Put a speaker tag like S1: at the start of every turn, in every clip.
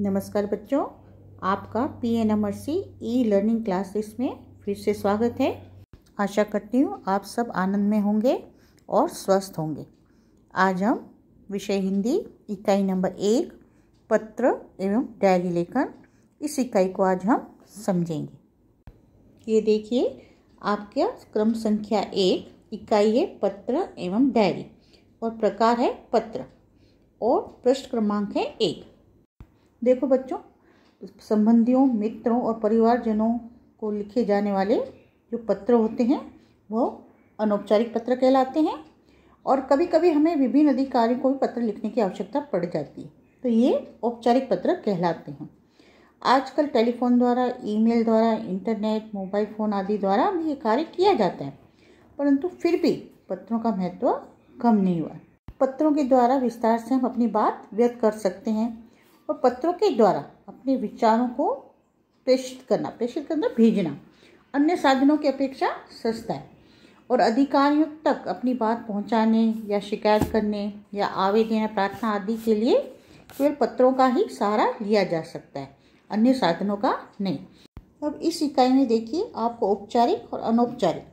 S1: नमस्कार बच्चों आपका P N M R C E learning classes में फिर से स्वागत है आशा करती हूँ आप सब आनंद में होंगे और स्वस्थ होंगे आज हम विषय हिंदी इकाई नंबर एक पत्र एवं डायरी लेखन इस इकाई को आज हम समझेंगे ये देखिए आपका क्रम संख्या एक इकाई है पत्र एवं डायरी और प्रकार है पत्र और पृष्ठ क्रमांक है एक देखो बच्चों संबंधियों मित्रों और परिवारजनों को लिखे जाने वाले जो पत्र होते हैं वो अनौपचारिक पत्र कहलाते हैं और कभी कभी हमें विभिन्न अधिकारियों को भी पत्र लिखने की आवश्यकता पड़ जाती है तो ये औपचारिक पत्र कहलाते हैं आजकल टेलीफोन द्वारा ईमेल द्वारा इंटरनेट मोबाइल फ़ोन आदि द्वारा भी ये कार्य किया जाता है परंतु फिर भी पत्रों का महत्व कम नहीं हुआ पत्रों के द्वारा विस्तार से हम अपनी बात व्यक्त कर सकते हैं और पत्रों के द्वारा अपने विचारों को प्रेषित करना प्रेषित करना भेजना अन्य साधनों की अपेक्षा सस्ता है और अधिकारियों तक अपनी बात पहुंचाने या शिकायत करने या आवेदन या प्रार्थना आदि के लिए केवल पत्रों का ही सहारा लिया जा सकता है अन्य साधनों का नहीं अब इस इकाई में देखिए आपको औपचारिक और अनौपचारिक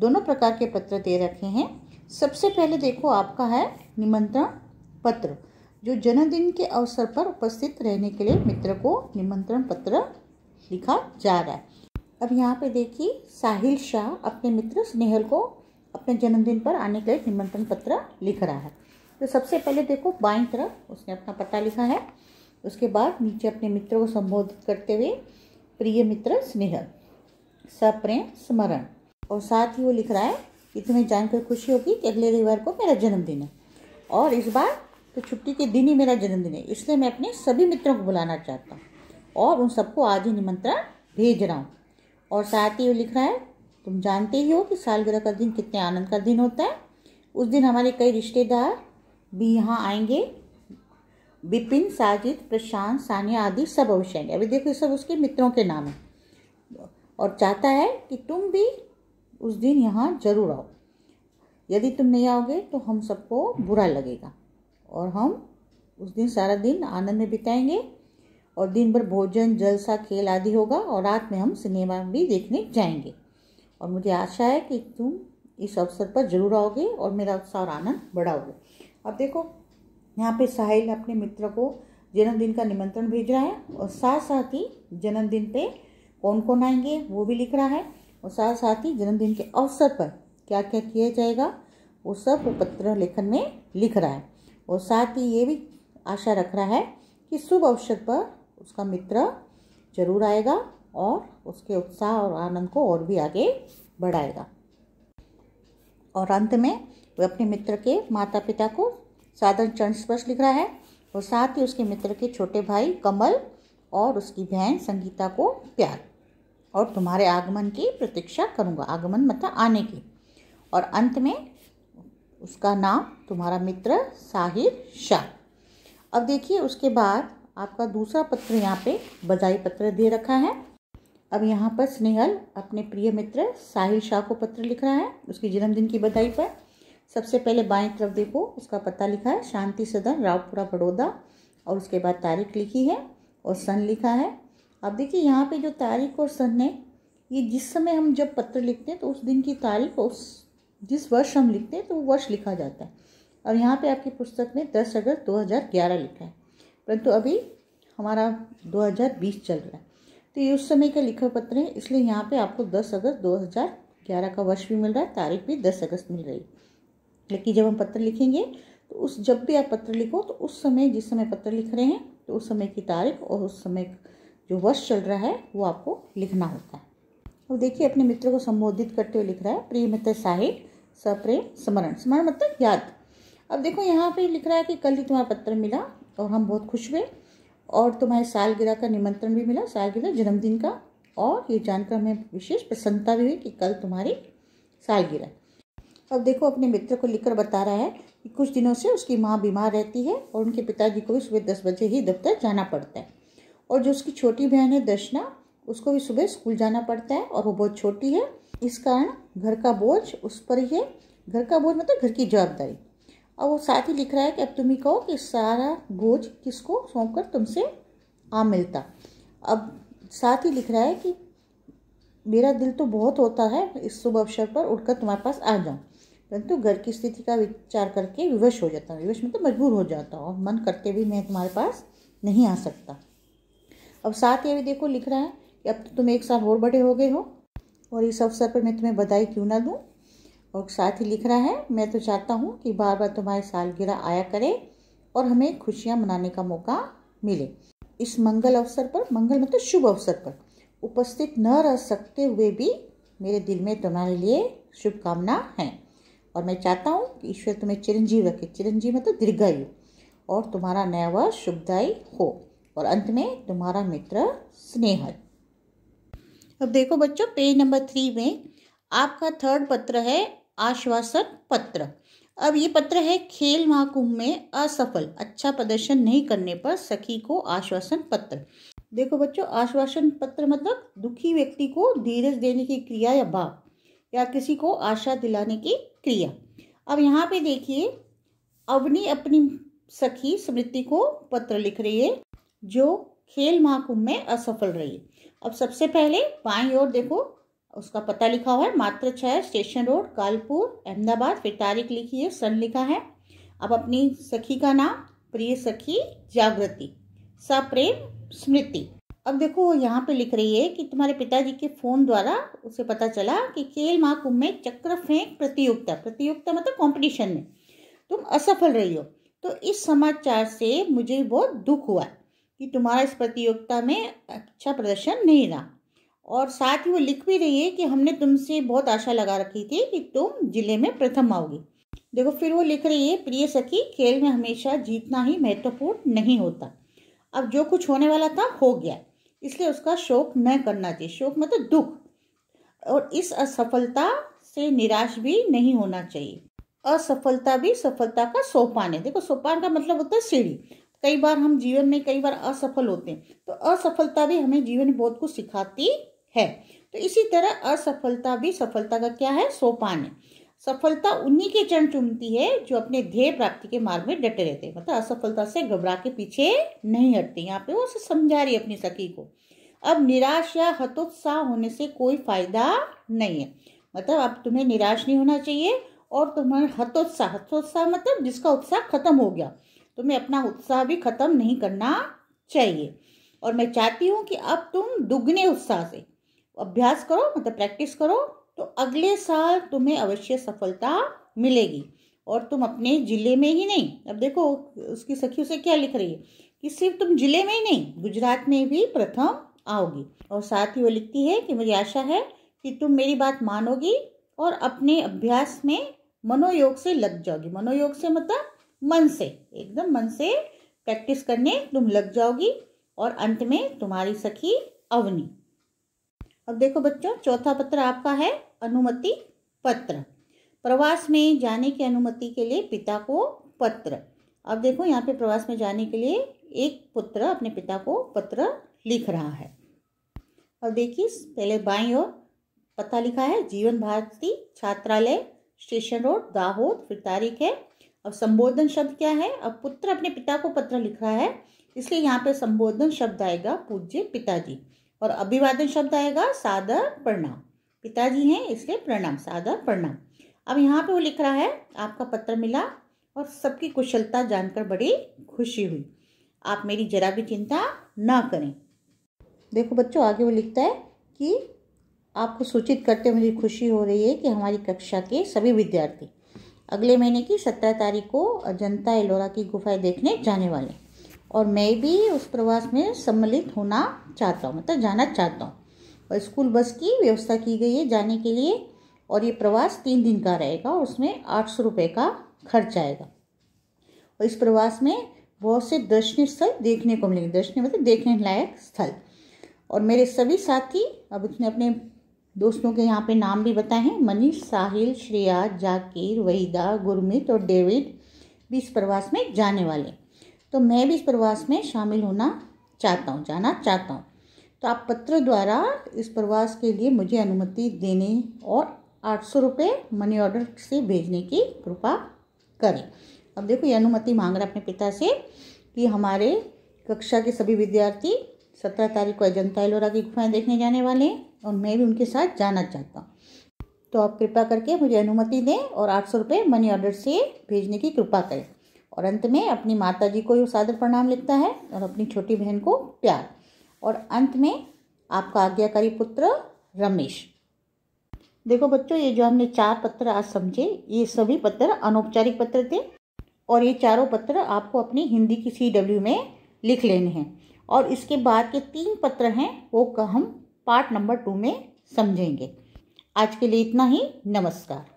S1: दोनों प्रकार के पत्र दे रखे हैं सबसे पहले देखो आपका है निमंत्रण पत्र जो जन्मदिन के अवसर पर उपस्थित रहने के लिए मित्र को निमंत्रण पत्र लिखा जा रहा है अब यहाँ पे देखिए साहिल शाह अपने मित्र स्नेहल को अपने जन्मदिन पर आने के लिए निमंत्रण पत्र लिख रहा है तो सबसे पहले देखो बाई तरफ उसने अपना पता लिखा है उसके बाद नीचे अपने मित्र को संबोधित करते हुए प्रिय मित्र स्नेहल सप्रेम स्मरण और साथ ही वो लिख रहा है कि तुम्हें जानकर खुशी होगी कि अगले रविवार को मेरा जन्मदिन है और इस बार तो छुट्टी के दिन ही मेरा जन्मदिन है इसलिए मैं अपने सभी मित्रों को बुलाना चाहता हूँ और उन सबको आज ही निमंत्रण भेज रहा हूँ और साथ ही वो लिख रहा है तुम जानते ही हो कि सालगिरह का दिन कितने आनंद का दिन होता है उस दिन हमारे कई रिश्तेदार भी यहाँ आएंगे बिपिन साजिद प्रशांत सानिया आदि सब अवश्य आएंगे अभी देखो ये सब उसके मित्रों के नाम हैं और चाहता है कि तुम भी उस दिन यहाँ जरूर आओ यदि तुम नहीं आओगे तो हम सबको बुरा लगेगा और हम उस दिन सारा दिन आनंद में बिताएंगे और दिन भर भोजन जलसा खेल आदि होगा और रात में हम सिनेमा भी देखने जाएंगे और मुझे आशा है कि तुम इस अवसर पर जरूर आओगे और मेरा उत्साह और आनंद बढ़ाओगे अब देखो यहाँ पे साहिल अपने मित्र को जन्मदिन का निमंत्रण भेज रहा है और साथ साथ ही जन्मदिन पे कौन कौन आएंगे वो भी लिख रहा है और साथ साथ ही जन्मदिन के अवसर पर क्या क्या किया जाएगा वो सब वो पत्र लेखन में लिख रहा है और साथ ही ये भी आशा रख रहा है कि शुभ अवसर पर उसका मित्र जरूर आएगा और उसके उत्साह और आनंद को और भी आगे बढ़ाएगा और अंत में वह अपने मित्र के माता पिता को साधन चरण स्पर्श लिख रहा है और साथ ही उसके मित्र के छोटे भाई कमल और उसकी बहन संगीता को प्यार और तुम्हारे आगमन की प्रतीक्षा करूँगा आगमन मतलब आने की और अंत में उसका नाम तुम्हारा मित्र साहिर शाह अब देखिए उसके बाद आपका दूसरा पत्र यहाँ पे बधाई पत्र दे रखा है अब यहाँ पर स्नेहल अपने प्रिय मित्र साहिल शाह को पत्र लिख रहा है उसके जन्मदिन की बधाई पर सबसे पहले बाएं तरफ देखो उसका पता लिखा है शांति सदन रावपुरा बड़ौदा और उसके बाद तारीख लिखी है और सन लिखा है अब देखिए यहाँ पे जो तारीख और सन है ये जिस समय हम जब पत्र लिखते हैं तो उस दिन की तारीख और उस जिस वर्ष हम लिखते हैं तो वो वर्ष लिखा जाता है और यहाँ पे आपकी पुस्तक में दस अगस्त दो हज़ार ग्यारह लिखा है परंतु अभी हमारा दो हज़ार बीस चल रहा है तो ये उस समय का लिखा पत्र है इसलिए यहाँ पे आपको दस अगस्त दो हज़ार ग्यारह का वर्ष भी मिल रहा है तारीख भी दस अगस्त मिल रही है लेकिन जब हम पत्र लिखेंगे तो उस जब भी आप पत्र लिखो तो उस समय जिस समय पत्र लिख रहे हैं तो उस समय की तारीख और उस समय जो वर्ष चल रहा है वो आपको लिखना होता है अब देखिए अपने मित्र को संबोधित करते हुए लिख रहा है प्रिय मित्र साहिब सप्रेम स्मरण स्मरण मतलब याद अब देखो यहाँ पे लिख रहा है कि कल ही तुम्हारा पत्र मिला और हम बहुत खुश हुए और तुम्हारे सालगिरह का निमंत्रण भी मिला सालगिरह जन्मदिन का और ये जानकर हमें विशेष प्रसन्नता भी हुई कि कल तुम्हारी सालगिरह अब देखो अपने मित्र को लिखकर बता रहा है कि कुछ दिनों से उसकी माँ बीमार रहती है और उनके पिताजी को भी सुबह दस बजे ही दफ्तर जाना पड़ता है और जो उसकी छोटी बहन है दर्शना उसको भी सुबह स्कूल जाना पड़ता है और वो बहुत छोटी है इस कारण घर का बोझ उस पर ही है घर का बोझ मतलब घर की जवाबदारी और वो साथ ही लिख रहा है कि अब तुम ही कहो कि सारा बोझ किसको सौंप कर तुमसे आ मिलता अब साथ ही लिख रहा है कि मेरा दिल तो बहुत होता है इस शुभ अवसर पर उठकर तुम्हारे पास आ जाऊँ परंतु घर की स्थिति का विचार करके विवश हो जाता हूँ विवश मतलब मजबूर हो जाता हूँ और मन करते भी मैं तुम्हारे पास नहीं आ सकता अब साथ ये भी देखो लिख रहा है अब तो तुम एक साल और बड़े हो गए हो और इस अवसर पर मैं तुम्हें बधाई क्यों ना दूँ और साथ ही लिख रहा है मैं तो चाहता हूँ कि बार बार तुम्हारी सालगिरह आया करे और हमें खुशियाँ मनाने का मौका मिले इस मंगल अवसर पर मंगल मतलब शुभ अवसर पर उपस्थित न रह सकते हुए भी मेरे दिल में तुम्हारे लिए शुभकामना है और मैं चाहता हूँ कि ईश्वर तुम्हें चिरंजीव रखे चिरंजीव मतलब दीर्घायु और तुम्हारा नया वर्ष शुभदायी हो और अंत में तुम्हारा मित्र स्नेहल अब देखो बच्चों पेज नंबर थ्री में आपका थर्ड पत्र है आश्वासन पत्र अब ये पत्र है खेल महाकुंभ में असफल अच्छा प्रदर्शन नहीं करने पर सखी को आश्वासन पत्र देखो बच्चों आश्वासन पत्र मतलब दुखी व्यक्ति को धीरज देने की क्रिया या भाव या किसी को आशा दिलाने की क्रिया अब यहाँ पे देखिए अवनी अपनी सखी स्मृति को पत्र लिख रही है जो खेल महाकुंभ में असफल रही है अब सबसे पहले बाई ओर देखो उसका पता लिखा हुआ है मात्र छः स्टेशन रोड कालपुर अहमदाबाद फिर तारीख लिखी है सन लिखा है अब अपनी सखी का नाम प्रिय सखी जागृति सप्रेम स्मृति अब देखो यहाँ पे लिख रही है कि तुम्हारे पिताजी के फोन द्वारा उसे पता चला कि खेल महाकुंभ में चक्र फेंक प्रतियोगिता प्रतियोगिता मतलब कंपटीशन में तुम असफल रही हो तो इस समाचार से मुझे बहुत दुख हुआ है कि तुम्हारा इस प्रतियोगिता में अच्छा प्रदर्शन नहीं रहा और साथ ही वो लिख भी रही है कि हमने तुमसे बहुत आशा लगा रखी थी कि तुम जिले में प्रथम आओगी देखो फिर वो लिख रही है प्रिय सखी खेल में हमेशा जीतना ही महत्वपूर्ण नहीं होता अब जो कुछ होने वाला था हो गया इसलिए उसका शोक न करना चाहिए शोक मतलब दुख और इस असफलता से निराश भी नहीं होना चाहिए असफलता भी सफलता का सोपान है देखो सोपान का मतलब होता है सीढ़ी कई बार हम जीवन में कई बार असफल होते हैं तो असफलता भी हमें जीवन बहुत कुछ सिखाती है तो इसी तरह असफलता भी सफलता का क्या है सोपान है सफलता उन्हीं के चरण चुनती है जो अपने ध्येय प्राप्ति के मार्ग में डटे रहते हैं मतलब असफलता से घबरा के पीछे नहीं हटते यहाँ पे वो समझा रही है अपनी सखी को अब निराश या हतोत्साह होने से कोई फायदा नहीं है मतलब अब तुम्हें निराश नहीं होना चाहिए और तुम्हारा हतोत्साह हतोत्साह मतलब जिसका उत्साह खत्म हो गया तुम्हें अपना उत्साह भी ख़त्म नहीं करना चाहिए और मैं चाहती हूँ कि अब तुम दुगने उत्साह से अभ्यास करो मतलब प्रैक्टिस करो तो अगले साल तुम्हें अवश्य सफलता मिलेगी और तुम अपने ज़िले में ही नहीं अब देखो उसकी सखियों से क्या लिख रही है कि सिर्फ तुम ज़िले में ही नहीं गुजरात में भी प्रथम आओगी और साथ ही वो लिखती है कि मुझे आशा है कि तुम मेरी बात मानोगी और अपने अभ्यास में मनोयोग से लग जाओगी मनोयोग से मतलब मन से एकदम मन से प्रैक्टिस करने तुम लग जाओगी और अंत में तुम्हारी सखी अवनी अब देखो बच्चों चौथा पत्र आपका है अनुमति पत्र प्रवास में जाने की अनुमति के लिए पिता को पत्र अब देखो यहाँ पे प्रवास में जाने के लिए एक पुत्र अपने पिता को पत्र लिख रहा है और देखिए पहले बाई और पता लिखा है जीवन भारती छात्रालय स्टेशन रोड दाहोद फिर तारीख है अब संबोधन शब्द क्या है अब पुत्र अपने पिता को पत्र लिख रहा है इसलिए यहाँ पे संबोधन शब्द आएगा पूज्य पिताजी और अभिवादन शब्द आएगा सादर प्रणाम पिताजी हैं इसलिए प्रणाम सादर प्रणाम अब यहाँ पे वो लिख रहा है आपका पत्र मिला और सबकी कुशलता जानकर बड़ी खुशी हुई आप मेरी जरा भी चिंता ना करें देखो बच्चों आगे वो लिखता है कि आपको सूचित करते मुझे खुशी हो रही है कि हमारी कक्षा के सभी विद्यार्थी अगले महीने की सत्रह तारीख को अजंता एलोरा की गुफाएं देखने जाने वाले और मैं भी उस प्रवास में सम्मिलित होना चाहता हूँ मतलब जाना चाहता हूँ और स्कूल बस की व्यवस्था की गई है जाने के लिए और ये प्रवास तीन दिन का रहेगा और उसमें आठ सौ रुपये का खर्च आएगा और इस प्रवास में बहुत से दर्शनीय स्थल देखने को मिलेंगे दर्शनीय मतलब देखने लायक स्थल और मेरे सभी साथी अब उसने अपने दोस्तों के यहाँ पे नाम भी बताए हैं मनीष साहिल श्रेया जाकिर वहीदा गुरमित और डेविड भी इस प्रवास में जाने वाले तो मैं भी इस प्रवास में शामिल होना चाहता हूँ जाना चाहता हूँ तो आप पत्र द्वारा इस प्रवास के लिए मुझे अनुमति देने और आठ सौ रुपये मनी ऑर्डर से भेजने की कृपा करें अब देखो ये अनुमति मांग रहा अपने पिता से कि हमारे कक्षा के सभी विद्यार्थी सत्रह तारीख को अजंता एलोरा की गुफाएं देखने जाने वाले हैं और मैं भी उनके साथ जाना चाहता हूँ तो आप कृपा करके मुझे अनुमति दें और आठ सौ रुपये मनी ऑर्डर से भेजने की कृपा करें और अंत में अपनी माता जी को सादर प्रणाम लिखता है और अपनी छोटी बहन को प्यार और अंत में आपका आज्ञाकारी पुत्र रमेश देखो बच्चों ये जो हमने चार पत्र आज समझे ये सभी पत्र अनौपचारिक पत्र थे और ये चारों पत्र आपको अपनी हिंदी की सी डब्ल्यू में लिख लेने हैं और इसके बाद के तीन पत्र हैं वो हम पार्ट नंबर टू में समझेंगे आज के लिए इतना ही नमस्कार